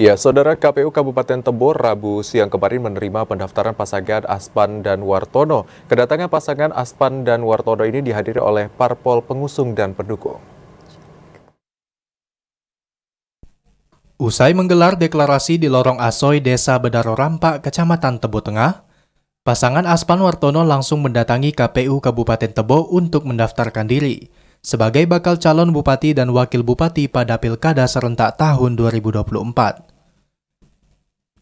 Ya, Saudara KPU Kabupaten Tebo Rabu siang kemarin menerima pendaftaran pasangan Aspan dan Wartono. Kedatangan pasangan Aspan dan Wartono ini dihadiri oleh parpol pengusung dan pendukung. Usai menggelar deklarasi di Lorong Asoy, Desa Bedaro Rampak, Kecamatan Tebo Tengah, pasangan Aspan Wartono langsung mendatangi KPU Kabupaten Tebo untuk mendaftarkan diri sebagai bakal calon bupati dan wakil bupati pada Pilkada serentak tahun 2024.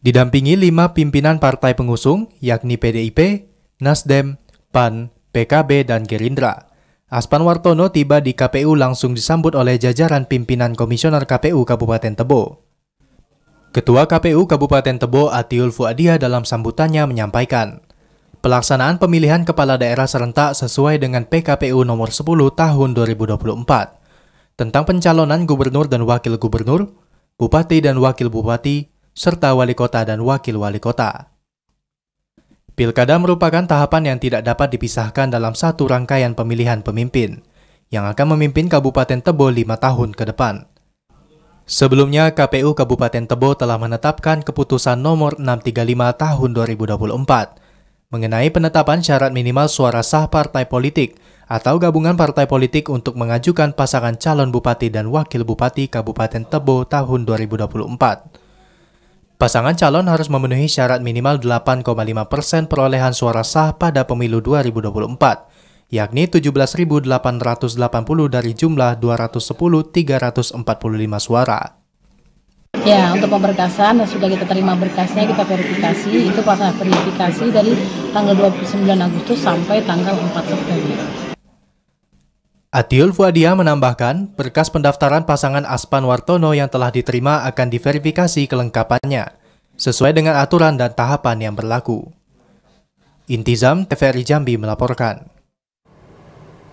Didampingi lima pimpinan partai pengusung, yakni PDIP, Nasdem, PAN, PKB, dan Gerindra. Aspan Wartono tiba di KPU langsung disambut oleh jajaran pimpinan Komisioner KPU Kabupaten Tebo. Ketua KPU Kabupaten Tebo Atiul Fuadia dalam sambutannya menyampaikan, Pelaksanaan pemilihan kepala daerah serentak sesuai dengan PKPU nomor 10 tahun 2024 tentang pencalonan gubernur dan wakil gubernur, bupati dan wakil bupati, serta wali kota dan wakil wali kota. Pilkada merupakan tahapan yang tidak dapat dipisahkan dalam satu rangkaian pemilihan pemimpin yang akan memimpin Kabupaten Tebo lima tahun ke depan. Sebelumnya, KPU Kabupaten Tebo telah menetapkan keputusan nomor 635 tahun 2024 mengenai penetapan syarat minimal suara sah partai politik atau gabungan partai politik untuk mengajukan pasangan calon bupati dan wakil bupati Kabupaten Tebo tahun 2024. Pasangan calon harus memenuhi syarat minimal 8,5 persen perolehan suara sah pada pemilu 2024, yakni 17.880 dari jumlah 210.345 suara. Ya, untuk pemberkasan sudah kita terima berkasnya, kita verifikasi. Itu pasal verifikasi dari tanggal 29 Agustus sampai tanggal 4 September. Atiul Fuadia menambahkan, berkas pendaftaran pasangan Aspan Wartono yang telah diterima akan diverifikasi kelengkapannya, sesuai dengan aturan dan tahapan yang berlaku. Intizam TVRI Jambi melaporkan.